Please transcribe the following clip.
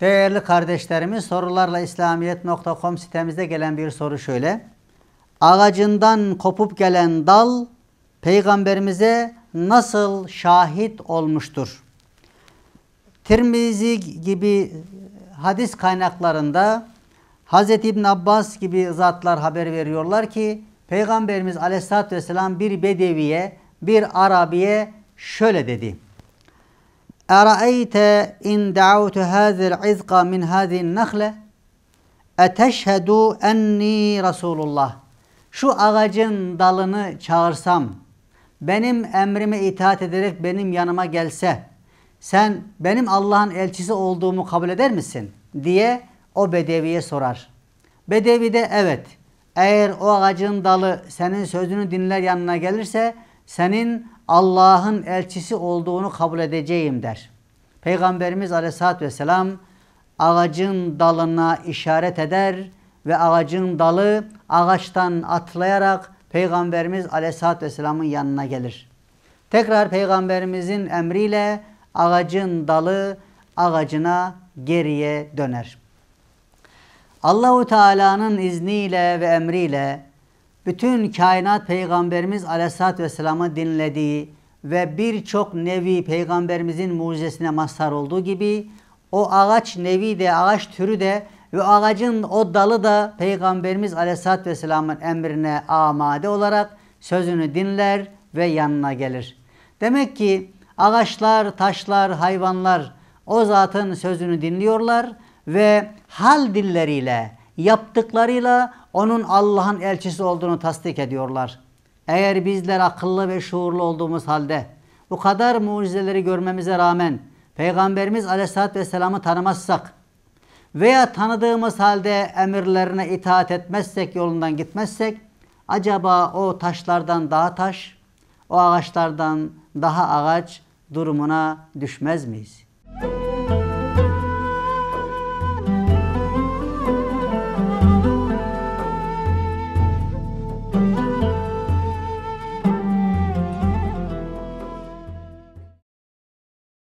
Değerli kardeşlerimiz sorularla İslamiyet.com sitemizde gelen bir soru şöyle. Ağacından kopup gelen dal peygamberimize nasıl şahit olmuştur? Tirmizi gibi hadis kaynaklarında Hz. İbn Abbas gibi zatlar haber veriyorlar ki Peygamberimiz aleyhissalatü vesselam bir bedeviye, bir Arabiye şöyle dedi. أرأيت إن دعوت هذا العزق من هذه النخلة أتشهد أني رسول الله Şu ağacın dalını çağırsam, benim emrime itaat ederek benim yanıma gelse, sen benim Allah'ın elçisi olduğumu kabul eder misin? diye o bedeviye sorar. Bedevi de evet, eğer o ağacın dalı senin sözünü dinler yanına gelirse senin Allah'ın elçisi olduğunu kabul edeceğim der. Peygamberimiz aleyhissalatü vesselam ağacın dalına işaret eder ve ağacın dalı ağaçtan atlayarak Peygamberimiz aleyhissalatü vesselamın yanına gelir. Tekrar Peygamberimizin emriyle ağacın dalı ağacına geriye döner. Allahu Teala'nın izniyle ve emriyle bütün kainat Peygamberimiz Aleyhisselatü Vesselam'ı dinlediği ve birçok nevi Peygamberimizin mucizesine mazhar olduğu gibi o ağaç nevi de ağaç türü de ve ağacın o dalı da Peygamberimiz Aleyhisselatü Vesselam'ın emrine amade olarak sözünü dinler ve yanına gelir. Demek ki ağaçlar, taşlar, hayvanlar o zatın sözünü dinliyorlar ve hal dilleriyle, yaptıklarıyla onun Allah'ın elçisi olduğunu tasdik ediyorlar. Eğer bizler akıllı ve şuurlu olduğumuz halde bu kadar mucizeleri görmemize rağmen Peygamberimiz Aleyhisselatü Vesselam'ı tanımazsak veya tanıdığımız halde emirlerine itaat etmezsek, yolundan gitmezsek acaba o taşlardan daha taş, o ağaçlardan daha ağaç durumuna düşmez miyiz?